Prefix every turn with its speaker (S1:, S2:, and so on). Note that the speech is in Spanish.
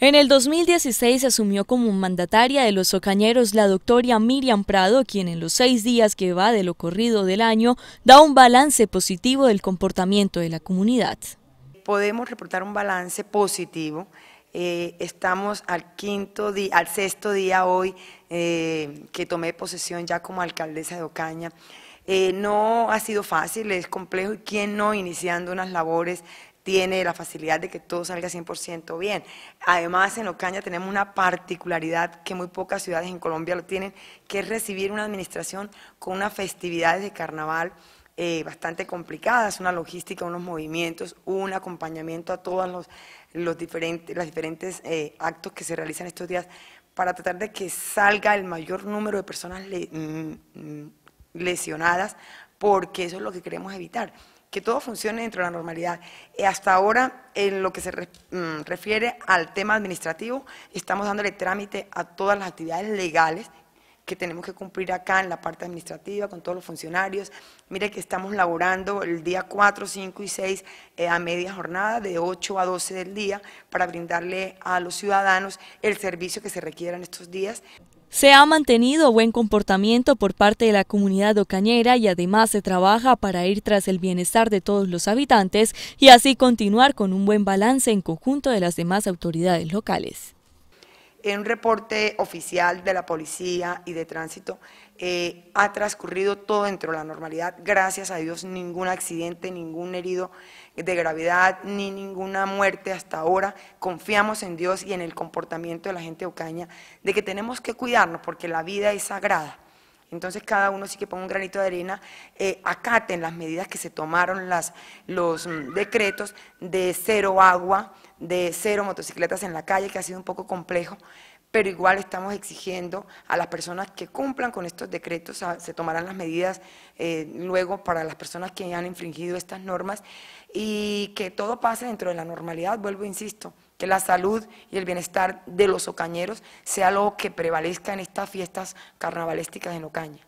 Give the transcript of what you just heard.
S1: En el 2016 asumió como mandataria de los Ocañeros la doctora Miriam Prado, quien en los seis días que va de lo corrido del año da un balance positivo del comportamiento de la comunidad.
S2: Podemos reportar un balance positivo. Eh, estamos al quinto día, al sexto día hoy eh, que tomé posesión ya como alcaldesa de Ocaña. Eh, no ha sido fácil, es complejo y quien no iniciando unas labores tiene la facilidad de que todo salga 100% bien. Además, en Ocaña tenemos una particularidad que muy pocas ciudades en Colombia lo tienen, que es recibir una administración con unas festividades de carnaval eh, bastante complicadas, una logística, unos movimientos, un acompañamiento a todos los, diferentes, los eh, diferentes actos que se realizan estos días para tratar de que salga el mayor número de personas mm, mm, lesionadas, porque eso es lo que queremos evitar que todo funcione dentro de la normalidad. Eh, hasta ahora, en lo que se mm, refiere al tema administrativo, estamos dándole trámite a todas las actividades legales que tenemos que cumplir acá en la parte administrativa con todos los funcionarios. Mire que estamos laborando el día 4, 5 y 6 eh, a media jornada, de 8 a 12 del día, para brindarle a los ciudadanos el servicio que se requiera en estos días.
S1: Se ha mantenido buen comportamiento por parte de la comunidad ocañera y además se trabaja para ir tras el bienestar de todos los habitantes y así continuar con un buen balance en conjunto de las demás autoridades locales.
S2: En un reporte oficial de la policía y de tránsito eh, ha transcurrido todo dentro de la normalidad, gracias a Dios ningún accidente, ningún herido de gravedad, ni ninguna muerte hasta ahora. Confiamos en Dios y en el comportamiento de la gente ocaña de que tenemos que cuidarnos porque la vida es sagrada entonces cada uno sí que ponga un granito de arena, eh, acaten las medidas que se tomaron los mm, decretos de cero agua, de cero motocicletas en la calle, que ha sido un poco complejo, pero igual estamos exigiendo a las personas que cumplan con estos decretos, se tomarán las medidas eh, luego para las personas que han infringido estas normas y que todo pase dentro de la normalidad, vuelvo, insisto, que la salud y el bienestar de los ocañeros sea lo que prevalezca en estas fiestas carnavalísticas en Ocaña.